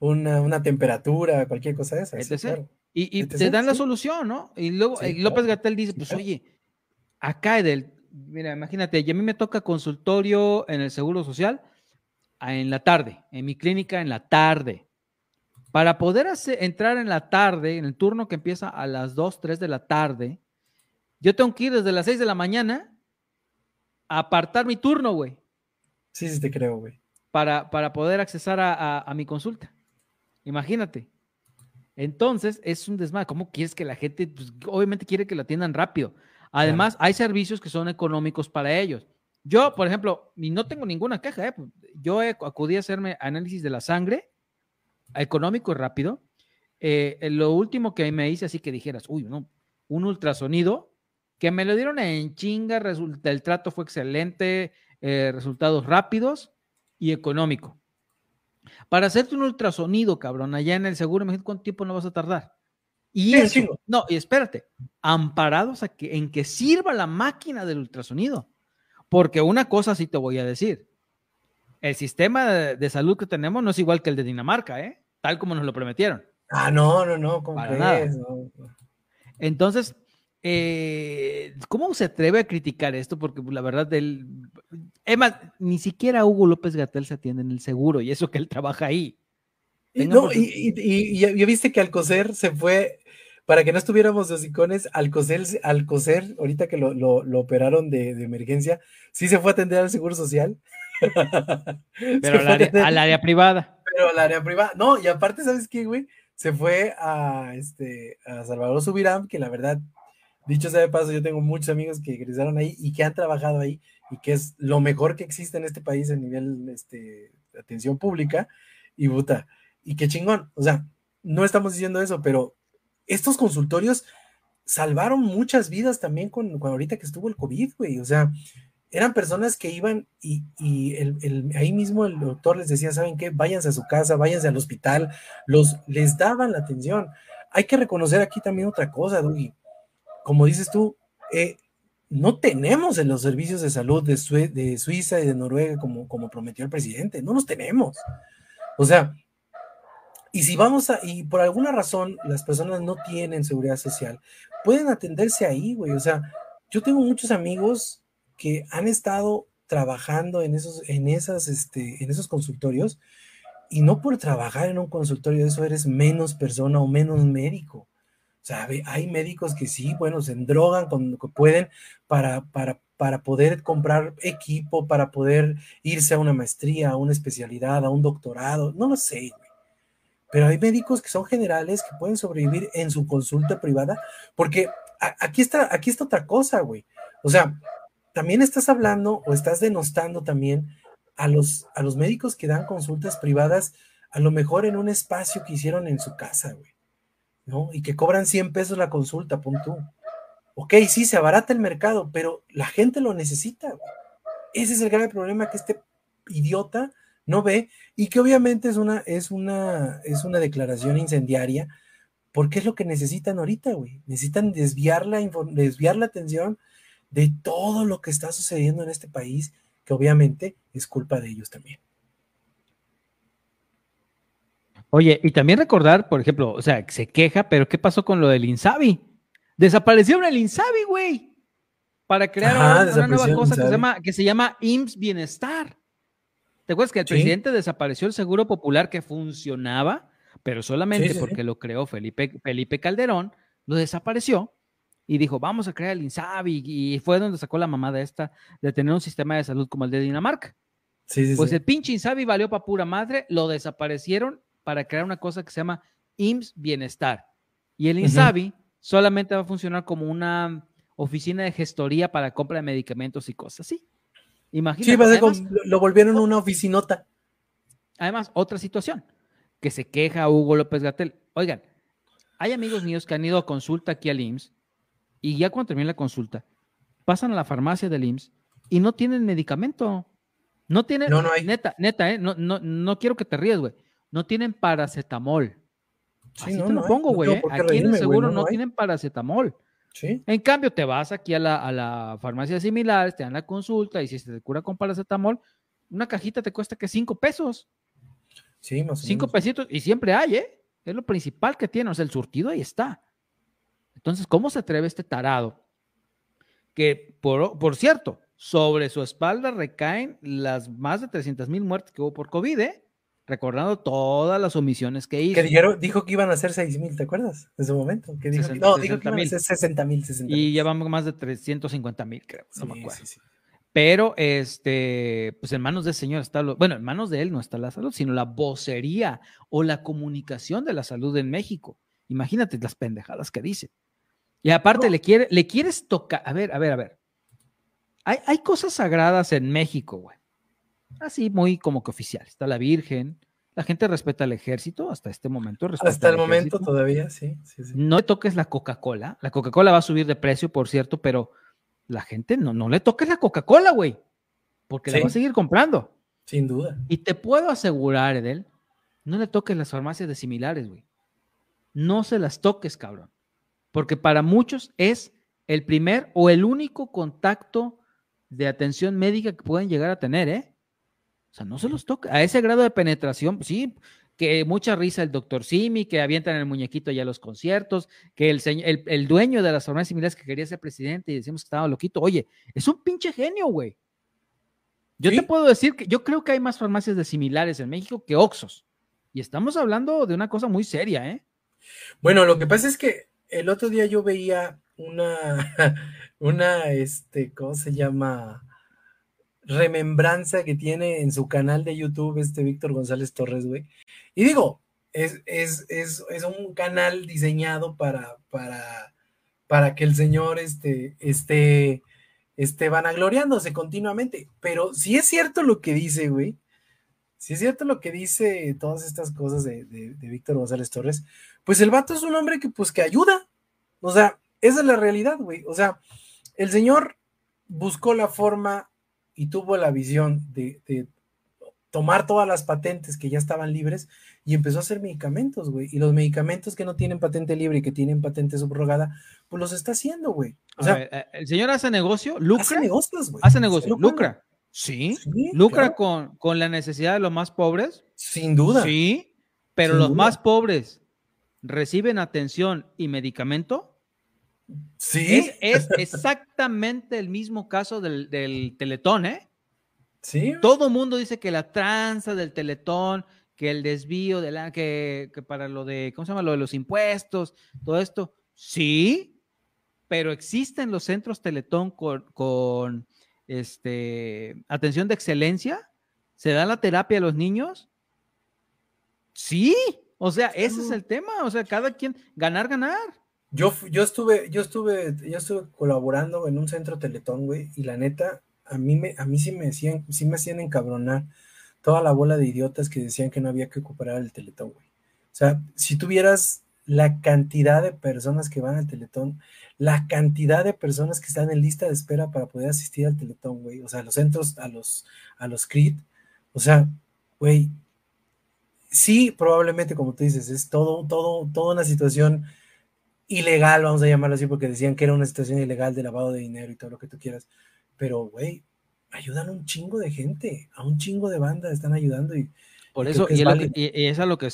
A: una, temperatura, cualquier cosa de esa.
B: Y, te dan la solución, ¿no? Y luego eh, López Gatel dice, pues oye, acá del, mira, imagínate, y a mí me toca consultorio en el Seguro Social ah, en la tarde, en mi clínica en la tarde. Para poder entrar en la tarde, en el turno que empieza a las 2, 3 de la tarde, yo tengo que ir desde las 6 de la mañana a apartar mi turno, güey.
A: Sí, sí, te creo, güey.
B: Para, para poder accesar a, mi consulta. Imagínate. Entonces, es un desmadre. ¿Cómo quieres que la gente, pues, obviamente quiere que la atiendan rápido? Además, hay servicios que son económicos para ellos. Yo, por ejemplo, y no tengo ninguna queja, ¿eh? yo acudí a hacerme análisis de la sangre, económico y rápido. Eh, eh, lo último que me hice, así que dijeras, uy, no, un ultrasonido, que me lo dieron en chinga, resulta, el trato fue excelente, eh, resultados rápidos y económico. Para hacerte un ultrasonido, cabrón, allá en el seguro, imagínate cuánto tiempo no vas a tardar. Y no, y espérate, amparados a que, en que sirva la máquina del ultrasonido. Porque una cosa sí te voy a decir, el sistema de, salud que tenemos no es igual que el de Dinamarca, ¿eh? Tal como nos lo prometieron. Ah, no, no, no, como no. Entonces, eh, ¿cómo se atreve a criticar esto? Porque pues, la verdad, él, Emma, ni siquiera Hugo López Gatel se atiende en el seguro y eso que él trabaja ahí. no, y,
A: y, viste que Alcocer se fue, para que no estuviéramos los icones, Alcocer, Alcocer ahorita que lo, operaron de, emergencia, sí se fue a atender al seguro social. Pero al área, privada. Pero al área privada. No, y aparte, ¿sabes qué, güey? se fue a, este, a Salvador Subirán, que la verdad dicho sea de paso, yo tengo muchos amigos que ingresaron ahí y que han trabajado ahí y que es lo mejor que existe en este país a nivel este, de atención pública y buta. Y qué chingón. O sea, no estamos diciendo eso, pero estos consultorios salvaron muchas vidas también con, ahorita que estuvo el COVID, güey. O sea, eran personas que iban y, ahí mismo el doctor les decía, ¿saben qué? Váyanse a su casa, váyanse al hospital, los, les daban la atención. Hay que reconocer aquí también otra cosa, Dougie como dices tú, eh, no tenemos en los servicios de salud de, Suiza y de Noruega como, prometió el presidente, no los tenemos. O sea, y si vamos a, y por alguna razón las personas no tienen seguridad social, pueden atenderse ahí, güey. O sea, yo tengo muchos amigos que han estado trabajando en esos, en esas, este, en esos consultorios y no por trabajar en un consultorio de eso eres menos persona o menos médico. ¿sabe? Hay médicos que sí, bueno, se endrogan con, que pueden para, para, para poder comprar equipo, para poder irse a una maestría, a una especialidad, a un doctorado, no lo sé, pero hay médicos que son generales que pueden sobrevivir en su consulta privada, porque aquí está, aquí está otra cosa, güey. O sea, también estás hablando o estás denostando también a los, a los médicos que dan consultas privadas, a lo mejor en un espacio que hicieron en su casa, güey. Y que cobran 100 pesos la consulta, punto, Ok, sí, se abarata el mercado, pero la gente lo necesita. Ese es el grave problema que este idiota no ve y que obviamente es una, es una, es una declaración incendiaria porque es lo que necesitan ahorita, güey. Necesitan desviar la, desviar la atención de todo lo que está sucediendo en este país, que obviamente es culpa de ellos también.
B: Oye, y también recordar, por ejemplo, o sea, se queja, pero ¿qué pasó con lo del Insabi? ¡Desapareció el Insabi, güey, para crear una, nueva cosa que se, llama, que se llama IMSS Bienestar. ¿Te acuerdas que el presidente desapareció el Seguro Popular que funcionaba, pero solamente porque lo creó Felipe, Felipe Calderón, lo desapareció y dijo, vamos a crear el INSABI, y fue donde sacó la mamada esta de tener un sistema de salud como el de Dinamarca. pues el pinche Insabi valió para pura madre, lo desaparecieron para crear una cosa que se llama IMSS Bienestar. Y el INSABI solamente va a funcionar como una oficina de gestoría para compra de medicamentos y cosas así. Imagínate. Sí, lo volvieron una oficinota. Además, otra situación que se queja Hugo López Gatel. Oigan, hay amigos míos que han ido a consulta aquí al IMSS y ya cuando termina la consulta, pasan a la farmacia del IMSS y no tienen medicamento. No tienen, no hay. neta, neta, eh, no, no, no quiero que te ríes, güey no tienen paracetamol. Así te lo pongo, güey. ¿eh? aquí en el seguro no, tienen paracetamol. ¿Sí? En cambio, te vas aquí a la, a la farmacia similar, te dan la consulta y si se te cura con paracetamol, una cajita te cuesta que cinco pesos. Sí, Cinco pesitos y siempre hay, ¿eh? Es lo principal que tiene, o sea, el surtido ahí está. Entonces, ¿cómo se atreve este tarado? Que, por, por cierto, sobre su espalda recaen las más de 300 mil muertes que hubo por COVID, ¿eh? recordando todas las omisiones que hizo. Que dijo que iban a ser 6 mil, ¿te acuerdas? En su momento. Que no, dijo que iban a ser 60 mil. Y llevamos más de 350 mil, creo, me acuerdo. Pero, este, pues en manos del Señor está, lo, bueno, en manos de Él no está la salud, sino la vocería o la comunicación de la salud en México. Imagínate las pendejadas que dice. Y aparte, le, quiere, le quieres tocar, a ver, a ver, a ver. Hay, hay cosas sagradas en México, güey así muy como que oficial. Está la Virgen, la gente respeta al ejército hasta este momento. Hasta el momento
A: todavía, sí,
B: No le toques la Coca-Cola. La Coca-Cola va a subir de precio, por cierto, pero la gente no, no le toques la Coca-Cola, güey, porque la va a seguir comprando. Sin duda. Y te puedo asegurar, Edel, no le toques las farmacias de similares, güey. No se las toques, cabrón. Porque para muchos es el primer o el único contacto de atención médica que pueden llegar a tener, ¿eh? O sea, no se los toca. A ese grado de penetración, pues sí, que mucha risa el doctor Simi, que avientan el muñequito allá a los conciertos, que el, el dueño de las farmacias similares que quería ser presidente y decimos que estaba loquito. Oye, es un pinche genio, güey. Yo te puedo decir que yo creo que hay más farmacias de similares en México que Oxos. Y estamos hablando de una cosa muy seria, ¿eh? Bueno, lo que pasa es que el otro día yo
A: veía una, una, este, ¿cómo se llama? remembranza que tiene en su canal de YouTube este Víctor González Torres, güey. Y digo, es, un canal diseñado para, para, para que el señor este, esté, vanagloriándose continuamente. Pero si es cierto lo que dice, güey, si es cierto lo que dice todas estas cosas de, de Víctor González Torres, pues el vato es un hombre que, pues, que ayuda. O sea, esa es la realidad, güey. O sea, el señor buscó la forma y tuvo la visión de, tomar todas las patentes que ya estaban libres y empezó a hacer medicamentos, güey. Y los medicamentos que no tienen patente libre y que tienen patente subrogada, pues los está haciendo, güey. O sea,
B: eh, el señor hace negocio, lucra. Hace negocios, Hace negocio, lucra. Sí, lucra con, con la necesidad de los más pobres. Sin duda. Sí, pero los más pobres reciben atención y medicamento. Sí. Es, exactamente el mismo caso del, Teletón, ¿eh? Sí. Todo mundo dice que la tranza del Teletón, que el desvío de la, que, para lo de, ¿cómo se llama? Lo de los impuestos, todo esto. Sí, pero existen los centros Teletón con, con este, atención de excelencia. ¿Se da la terapia a los niños? Sí, o sea, ese es mm. el tema. O sea, cada quien, ganar, ganar. Yo, estuve, yo estuve, yo
A: colaborando en un centro Teletón, güey, y la neta, a mí me, a mí sí me decían, sí me hacían encabronar toda la bola de idiotas que decían que no había que ocupar el Teletón, güey. O sea, si tuvieras la cantidad de personas que van al Teletón, la cantidad de personas que están en lista de espera para poder asistir al Teletón, güey. O sea, los centros, a los, a los CRIT. O sea, güey, sí, probablemente, como tú dices, es todo, todo, toda una situación ilegal, vamos a llamarlo así, porque decían que era una situación ilegal de lavado de dinero y todo lo que tú quieras. Pero, güey, ayudan a un chingo de gente, a un chingo de banda, están ayudando. Y, Por eso, y, es
B: a lo que,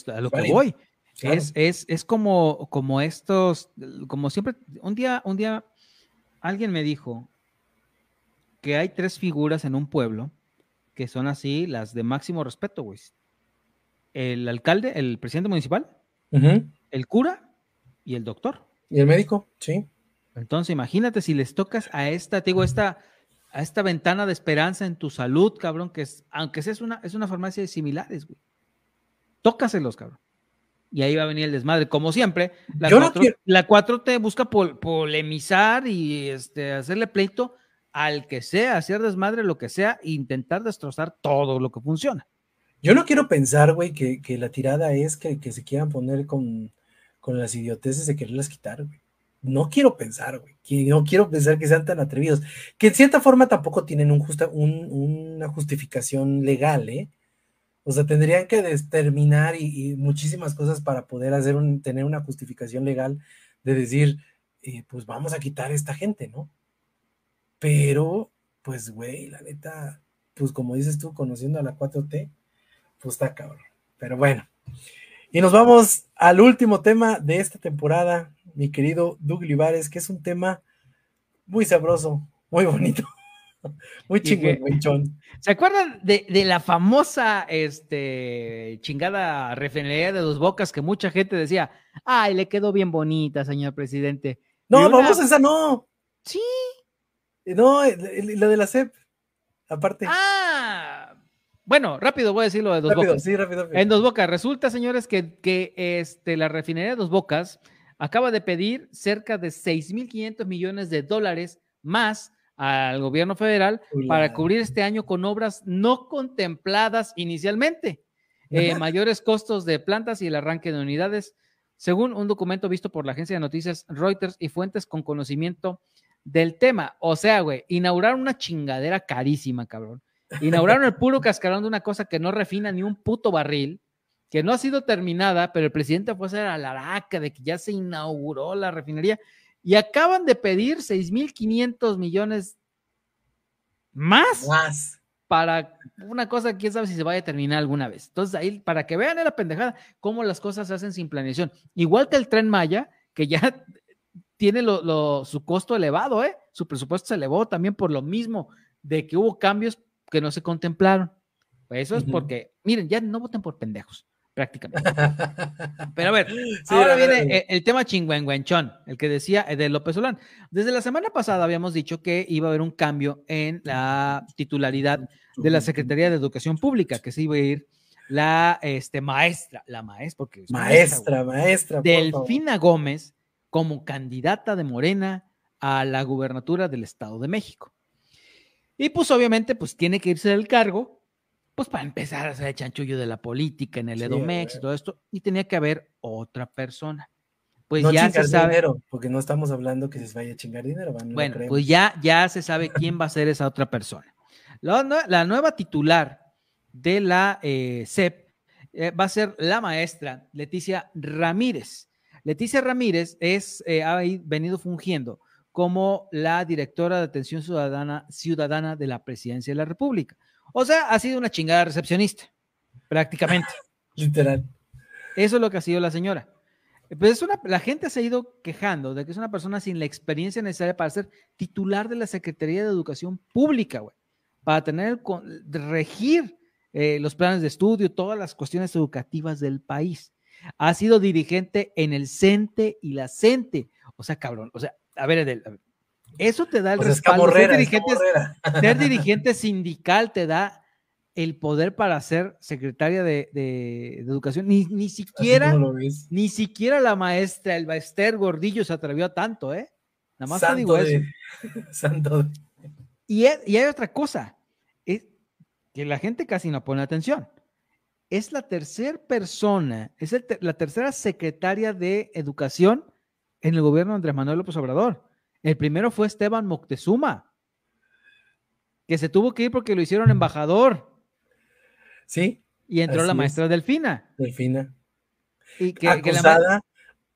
B: voy. Es, es, como, como estos, como siempre, un día, un día alguien me dijo que hay tres figuras en un pueblo que son así las de máximo respeto, güey. El alcalde, el presidente municipal, el cura y el doctor. Y el médico, sí. Entonces, imagínate si les tocas a esta, te digo, esta, a esta ventana de esperanza en tu salud, cabrón, que es, aunque sea es una, es una farmacia de similares, güey. Tócaselos, cabrón. Y ahí va a venir el desmadre. Como siempre, la, cuatro la te busca polemizar y este, hacerle pleito al que sea, hacer desmadre lo que sea, e intentar destrozar todo lo que funciona.
A: Yo no quiero pensar, güey, que, la tirada es que, que se quieran poner con, con las idioteces de quererlas quitar, güey. No quiero pensar, güey. No quiero pensar que sean tan atrevidos. Que en cierta forma tampoco tienen un justa, una justificación legal, ¿eh? O sea, tendrían que determinar y, muchísimas cosas para poder hacer tener una justificación legal de decir, eh, pues vamos a quitar a esta gente, ¿no? Pero, pues, güey, la neta, pues como dices tú, conociendo a la 4T, pues está cabrón. Pero bueno. Y nos vamos al último tema de esta temporada, mi querido Doug Livares, que es un tema muy sabroso, muy bonito,
B: muy chingón, ¿Se acuerdan de, la famosa este, chingada refinería de dos bocas que mucha gente decía, ay, le quedó bien bonita, señor presidente?
A: No, vamos a esa no. Sí.
B: No, la de la CEP, aparte. Ah, bueno, rápido voy a decir lo de Dos Bocas. Sí, rápido, En Dos Bocas, resulta, señores, que, este, la refinería de Dos Bocas acaba de pedir cerca de 6.500 millones de dólares más al gobierno federal para cubrir este año con obras no contempladas inicialmente, eh, mayores costos de plantas y el arranque de unidades, según un documento visto por la agencia de noticias Reuters y fuentes con conocimiento del tema. O sea, güey, inaugurar una chingadera carísima, cabrón Inauguraron el puro cascarón de una cosa que no refina ni un puto barril, que no ha sido terminada, pero el presidente fue a hacer alaraca de que ya se inauguró la refinería y acaban de pedir 6.500 millones más, para una cosa, quién sabe si se vaya a terminar alguna vez. Entonces, ahí, para que vean en la pendejada cómo las cosas se hacen sin planeación. Igual que el tren Maya, que ya tiene su costo elevado, ¿eh? Su presupuesto se elevó también por lo mismo de que hubo cambios que no se contemplaron. eso es porque, miren, ya no voten por pendejos, prácticamente. Pero a ver, ahora viene el, tema chingüengüenchón, el que decía eh, de López Solán. Desde la semana pasada habíamos dicho que iba a haber un cambio en la titularidad de la Secretaría de Educación Pública, que se iba a ir la este, maestra, la maestra, porque maestra, maestra, maestra Delfina Gómez como candidata de Morena a la gubernatura del Estado de México. Y pues obviamente pues tiene que irse del cargo, pues para empezar a ser el chanchullo de la política en el Edomex y todo esto, y tenía que haber otra persona. Pues ya se sabe.
A: porque no estamos hablando que se vaya a chingar dinero. bueno, pues
B: ya, ya se sabe quién va a ser esa otra persona. La, nueva titular de la eh, CEP eh, va a ser la maestra Leticia Ramírez. Leticia Ramírez es, eh, ha venido fungiendo como la directora de atención ciudadana, ciudadana de la presidencia de la República. O sea, ha sido una chingada recepcionista, prácticamente. Literal. Eso es lo que ha sido la señora. Pues es una, la gente se ha ido quejando de que es una persona sin la experiencia necesaria para ser titular de la Secretaría de Educación Pública, güey, para tener, regir eh, los planes de estudio, todas las cuestiones educativas del país. Ha sido dirigente en el CENTE y la CENTE. O sea, cabrón, o sea, a ver, Edel, eso te da el pues respaldo. Ser dirigente, dirigente sindical te da el poder para ser secretaria de, educación. Ni, ni siquiera, ni siquiera la maestra, el maester Gordillo se atrevió a tanto, ¿eh?
A: Nada más te digo eso. Santo
B: y, y, hay otra cosa, es que la gente casi no pone atención. Es la tercera persona, es la tercera secretaria de educación en el gobierno de Andrés Manuel López Obrador. El primero fue Esteban Moctezuma, que se tuvo que ir porque lo hicieron embajador. Sí. Y entró la maestra Delfina. Delfina. Y que, acusada,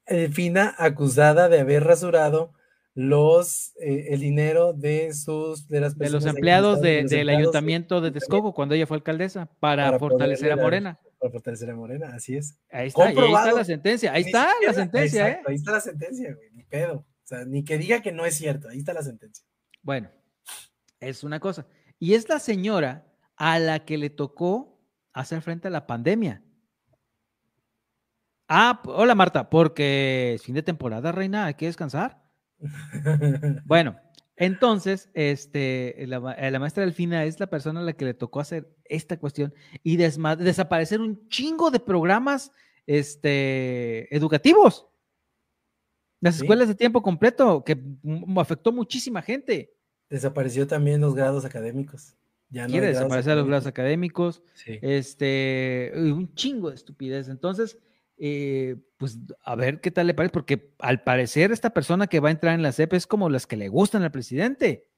A: Delfina acusada de haber rasurado los eh, el dinero de sus de los empleados del
B: ayuntamiento de Texcoco cuando ella fue alcaldesa para, fortalecer a Morena para
A: fortalecer a Morena así es ahí está, la sentencia ahí está la sentencia eh. ahí está la sentencia güey, ni pedo o sea ni que diga que no es cierto ahí está la
B: sentencia bueno es una cosa y es la señora a la que le tocó hacer frente a la pandemia ah hola Marta porque fin de temporada reina hay que descansar Bueno, entonces, este, eh, la, maestra Delfina es la persona a la que le tocó hacer esta cuestión y desaparecer un chingo de programas este, educativos. Las escuelas de tiempo completo, que afectó muchísima gente. Desapareció también los grados académicos. Ya Quiere desaparecer los grados académicos. Este, un chingo de estupidez. Entonces, eh, pues a ver qué tal le parece, porque al parecer esta persona que va a entrar en la CEP es como las que le gustan al presidente.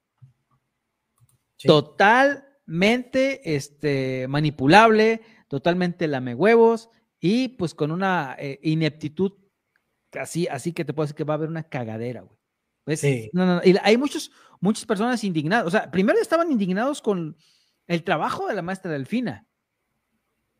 B: Totalmente este, manipulable, totalmente lame huevos y pues con una eh, ineptitud así, así que te puedo decir que va a haber una cagadera, güey. Y hay muchos, muchas personas indignadas. O sea, primero estaban indignados con el trabajo de la maestra Delfina.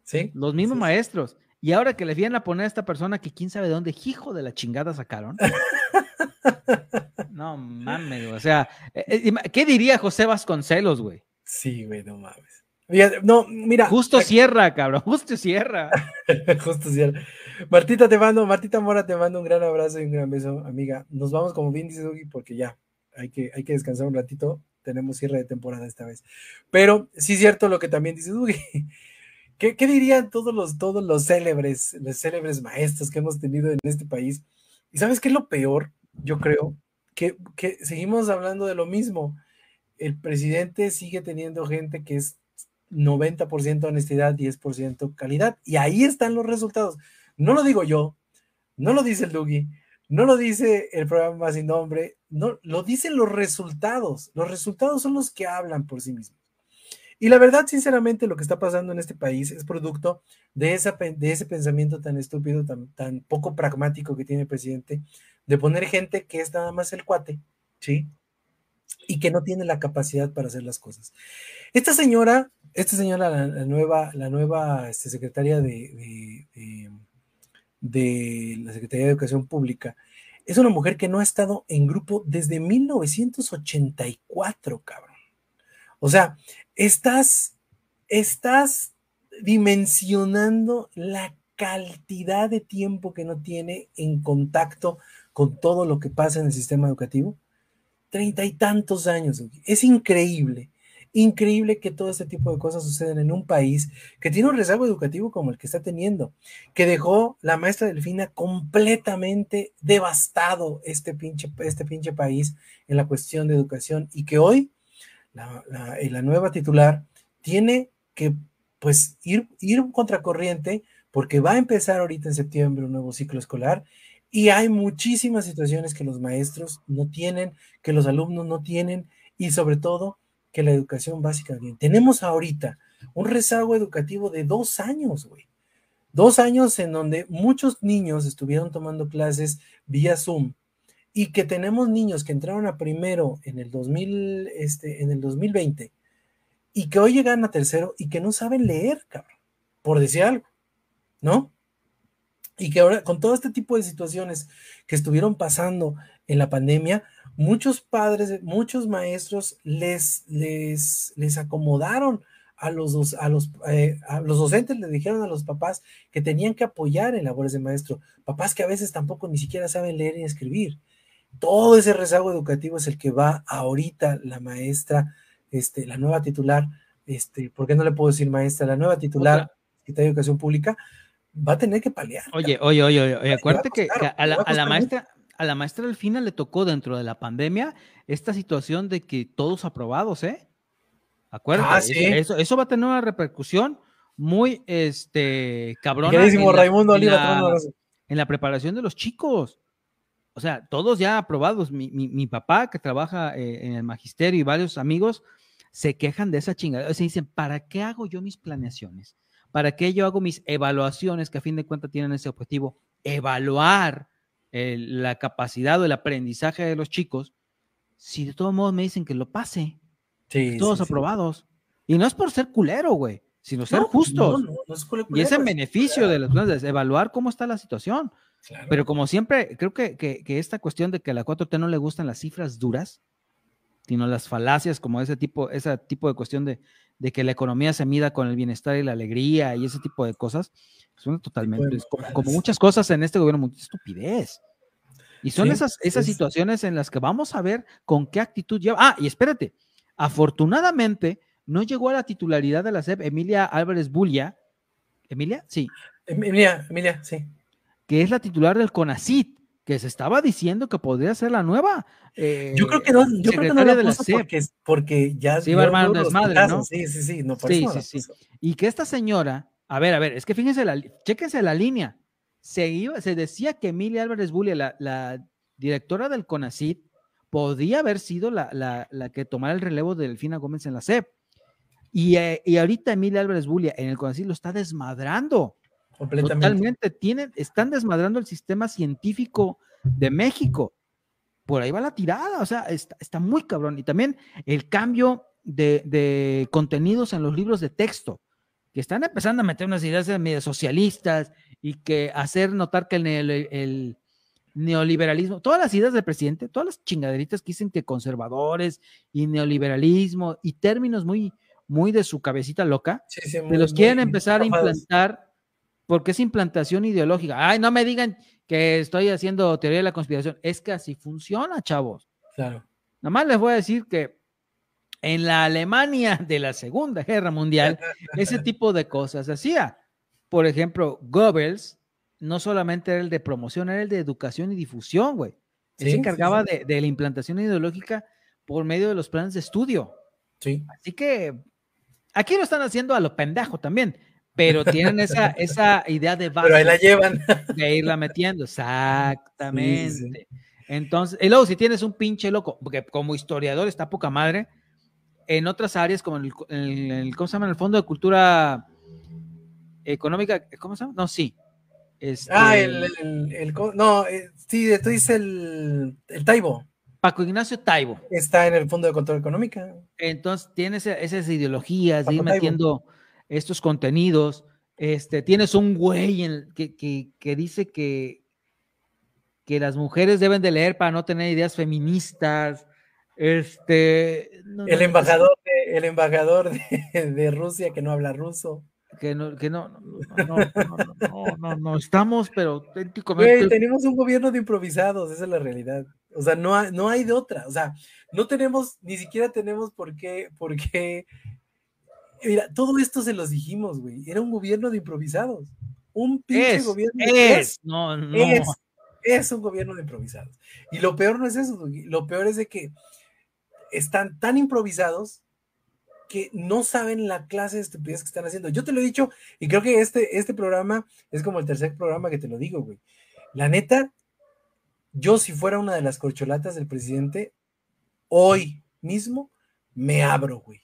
B: Sí. Los mismos maestros. Y ahora que les vienen a poner a esta persona que quién sabe de dónde, hijo de la chingada sacaron. no mames, o sea, eh, eh, ¿qué diría José Vasconcelos, güey? Sí, güey, no mames. No, mira. Justo cierra, cabrón, justo cierra. justo cierra. Martita, te mando,
A: Martita Mora, te mando un gran abrazo y un gran beso, amiga. Nos vamos como bien, dice porque ya, hay que, hay que descansar un ratito. Tenemos cierre de temporada esta vez. Pero sí es cierto lo que también dice Dugi, ¿Qué, dirían todos los, todos los célebres, los célebres maestros que hemos tenido en este país? ¿Y sabes qué es lo peor? Yo creo que, seguimos hablando de lo mismo. El presidente sigue teniendo gente que es 90% honestidad, 10% calidad. Y ahí están los resultados. No lo digo yo, no lo dice el Dugui, no lo dice el programa sin nombre, no, lo dicen los resultados. Los resultados son los que hablan por sí mismos. Y la verdad, sinceramente, lo que está pasando en este país es producto de, esa, de ese pensamiento tan estúpido, tan, tan poco pragmático que tiene el presidente, de poner gente que es nada más el cuate, ¿sí? Y que no tiene la capacidad para hacer las cosas. Esta señora, esta señora, la, nueva, la nueva este, secretaria de, de, de la Secretaría de Educación Pública, es una mujer que no ha estado en grupo desde 1984, cabrón. O sea, estás, dimensionando la cantidad de tiempo que no tiene en contacto con todo lo que pasa en el sistema educativo? Treinta y tantos años. Es increíble, increíble que todo este tipo de cosas sucedan en un país que tiene un rezago educativo como el que está teniendo, que dejó la maestra Delfina completamente devastado este este pinche país en la cuestión de educación y que hoy la, eh, la, nueva titular, tiene que pues ir, ir contracorriente porque va a empezar ahorita en septiembre un nuevo ciclo escolar y hay muchísimas situaciones que los maestros no tienen, que los alumnos no tienen y sobre todo que la educación básica bien. Tenemos ahorita un rezago educativo de dos años, güey. Dos años en donde muchos niños estuvieron tomando clases vía Zoom y que tenemos niños que entraron a primero en el, este, en el 2020 y que hoy llegan a tercero y que no saben leer, cabrón, por decir algo, ¿no? Y que ahora con todo este tipo de situaciones que estuvieron pasando en la pandemia, muchos padres, muchos maestros les, les, les acomodaron a los, a, los, eh, a los docentes les dijeron a los papás que tenían que apoyar en labores de maestro, papás que a veces tampoco ni siquiera saben leer ni escribir. Todo ese rezago educativo es el que va ahorita la maestra, este, la nueva titular, este, ¿por qué no le puedo decir maestra? La nueva titular, está de Educación Pública, va a tener que paliar.
B: Oye, oye, oye, oye, acuérdate que a la, maestra, a la maestra Alfina le tocó dentro de la pandemia esta situación de que todos aprobados, ¿eh? Acuérdate, ah, eso, eso, va a tener una repercusión muy este cabrona. en la preparación de los chicos o sea, todos ya aprobados. Mi, papá que trabaja eh, en el magisterio y varios amigos se quejan de esa chingada. Se dicen, ¿para qué hago yo mis planeaciones? ¿Para qué yo hago mis evaluaciones que a fin de cuentas tienen ese objetivo? Evaluar la capacidad o el aprendizaje de los chicos. Si de todos modos me dicen que lo pase. Sí, todos aprobados. Y no es por ser culero, güey, sino ser pues, justos. y es beneficio de las planes. evaluar cómo está la situación. Pero como siempre, creo que, esta cuestión de que a la 4T no le gustan las cifras duras, sino las falacias, como ese tipo, ese tipo de cuestión de, que la economía se mida con el bienestar y la alegría y ese tipo de cosas, son totalmente, como, muchas cosas en este gobierno, es estupidez. Y son esas, esas situaciones en las que vamos a ver con qué actitud lleva. Ah, y espérate, afortunadamente no llegó a la titularidad de la SEP Emilia Álvarez Bulia. ¿Emilia? Sí. Em, Emilia, Emilia, sí que es la titular del CONACIT, que se estaba diciendo que podría ser la nueva. Eh, yo creo que no, yo creo que no la de la porque, porque, ya se iba ¿no? Sí, sí, sí, no, por Y que esta señora, a ver, a ver, es que fíjense, la, chéquense la línea. Se, iba, se decía que Emilia Álvarez Bulia, la, directora del CONACIT, podía haber sido la, que tomara el relevo de Delfina Gómez en la CEP. Y, eh, y ahorita Emilia Álvarez Bulia en el CONACIT lo está desmadrando. Completamente. Totalmente. Tienen, están desmadrando el sistema científico de México. Por ahí va la tirada. O sea, está, muy cabrón. Y también el cambio de, contenidos en los libros de texto, que están empezando a meter unas ideas medio socialistas y que hacer notar que el, neoliberalismo, todas las ideas del presidente, todas las chingaderitas que dicen que conservadores y neoliberalismo y términos muy, muy de su cabecita loca, se los quieren empezar a implantar porque es implantación ideológica. Ay, no me digan que estoy haciendo teoría de la conspiración. Es que así funciona, chavos. Claro. Nada más les voy a decir que en la Alemania de la Segunda Guerra Mundial, ese tipo de cosas hacía. Por ejemplo, Goebbels no solamente era el de promoción, era el de educación y difusión, güey.
A: Él se encargaba De,
B: la implantación ideológica por medio de los planes de estudio. Sí. Así que aquí lo están haciendo a lo pendejo también pero tienen esa, idea de la llevan. De irla metiendo, exactamente. Entonces, y luego si tienes un pinche loco, porque como historiador está poca madre, en otras áreas como en el, ¿cómo se llama? el Fondo de Cultura Económica, ¿cómo se llama? No, sí. Este ah, el, el, no, eh, sí, tú dice el, el Taibo. Paco Ignacio Taibo. Está en
A: el Fondo de control Económica.
B: Entonces tienes esas ideologías de ir metiendo estos contenidos. Este, tienes un güey en, que, que, que, dice que, que las mujeres deben de leer para no tener ideas feministas. Este, el, embajador
A: de, el embajador de, Rusia que no habla ruso.
B: Que no, que no, no, no, no, no estamos, pero auténticamente.
A: tenemos un gobierno de improvisados, esa es la realidad. O sea, no, hay, no hay de otra. O sea, no tenemos, ni siquiera tenemos por qué, por qué Mira, todo esto se los dijimos, güey. Era un gobierno de improvisados. Un pinche es, gobierno. Es, Es, un gobierno de improvisados. Y lo peor no es eso, Lo peor es de que están tan improvisados que no saben la clase de estupidez que están haciendo. Yo te lo he dicho y creo que este, este programa es como el tercer programa que te lo digo, güey. La neta, yo si fuera una de las corcholatas del presidente, hoy mismo me abro, güey.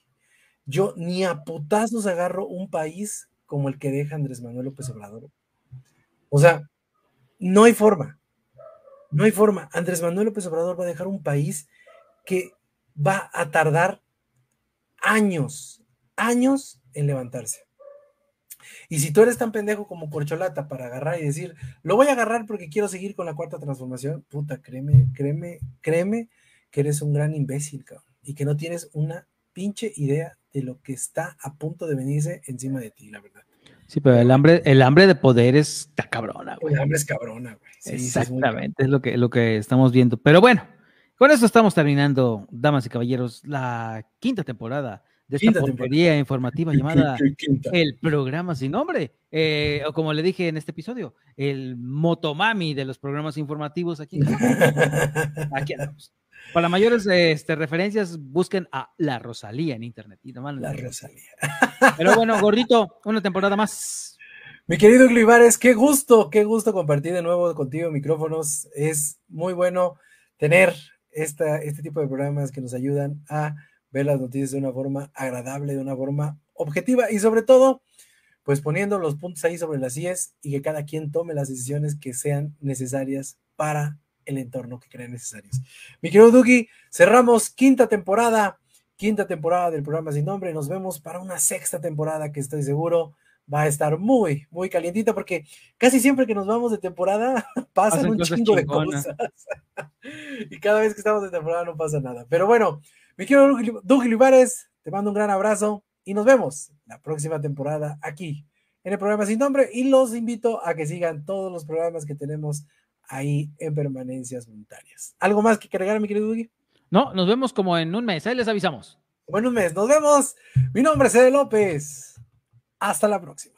A: Yo ni a putazos agarro un país como el que deja Andrés Manuel López Obrador. O sea, no hay forma. No hay forma. Andrés Manuel López Obrador va a dejar un país que va a tardar años, años en levantarse. Y si tú eres tan pendejo como Corcholata para agarrar y decir, lo voy a agarrar porque quiero seguir con la cuarta transformación, puta, créeme, créeme, créeme que eres un gran imbécil, cabrón, y que no tienes una pinche idea de lo que está a punto de venirse encima de ti, la verdad.
B: Sí, pero el hambre, el hambre de poder está
A: cabrona, güey. El hambre es cabrona, güey.
B: Exactamente, es, lo, que, lo que estamos viendo. Pero bueno, con eso estamos terminando, damas y caballeros, la quinta temporada de esta porquería informativa llamada El Programa Sin Nombre, eh, o como le dije en este episodio, el Motomami de los programas informativos aquí. aquí andamos. Para mayores este, referencias, busquen a La Rosalía en internet. la Rosalía. Pero bueno, gordito, una temporada más.
A: Mi querido Glivares, qué gusto, qué gusto compartir de nuevo contigo micrófonos. Es muy bueno tener este tipo de programas que nos ayudan a ver las noticias de una forma agradable, de una forma objetiva y sobre todo, pues poniendo los puntos ahí sobre las IES y que cada quien tome las decisiones que sean necesarias para el entorno que creen necesarios. Mi querido Duki, cerramos quinta temporada, quinta temporada del programa sin nombre. Nos vemos para una sexta temporada que estoy seguro va a estar muy, muy calientita porque casi siempre que nos vamos de temporada pasan un chingo de cosas. y cada vez que estamos de temporada no pasa nada. Pero bueno, mi querido Duki Livares, te mando un gran abrazo y nos vemos la próxima temporada aquí en el programa sin nombre y los invito a que sigan todos los programas que tenemos ahí en eh, permanencias voluntarias. ¿Algo más que cargar, mi querido Dugi? No, nos vemos como en
B: un mes, ahí les avisamos. Como en un mes, nos vemos. Mi nombre es Ede López. Hasta la próxima.